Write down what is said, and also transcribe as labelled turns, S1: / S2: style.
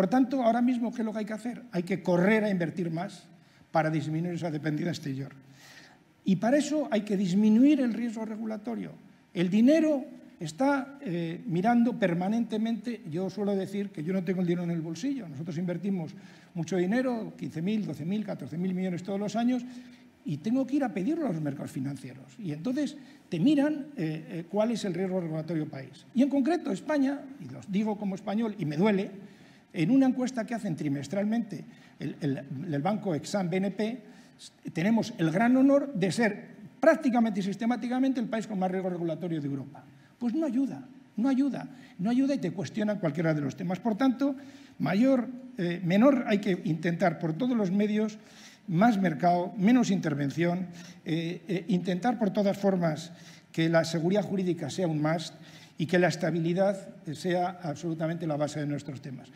S1: Por tanto, ahora mismo, ¿qué es lo que hay que hacer? Hay que correr a invertir más para disminuir esa dependencia exterior. Y para eso hay que disminuir el riesgo regulatorio. El dinero está eh, mirando permanentemente, yo suelo decir que yo no tengo el dinero en el bolsillo, nosotros invertimos mucho dinero, 15.000, 12.000, 14.000 millones todos los años, y tengo que ir a pedirlo a los mercados financieros. Y entonces te miran eh, eh, cuál es el riesgo regulatorio país. Y en concreto España, y los digo como español y me duele, en una encuesta que hacen trimestralmente el, banco Exam BNP, tenemos el gran honor de ser prácticamente y sistemáticamente el país con más riesgo regulatorio de Europa. Pues no ayuda, no ayuda, no ayuda y te cuestionan cualquiera de los temas. Por tanto, mayor, eh, menor hay que intentar por todos los medios más mercado, menos intervención, eh, eh, intentar por todas formas que la seguridad jurídica sea un must y que la estabilidad sea absolutamente la base de nuestros temas.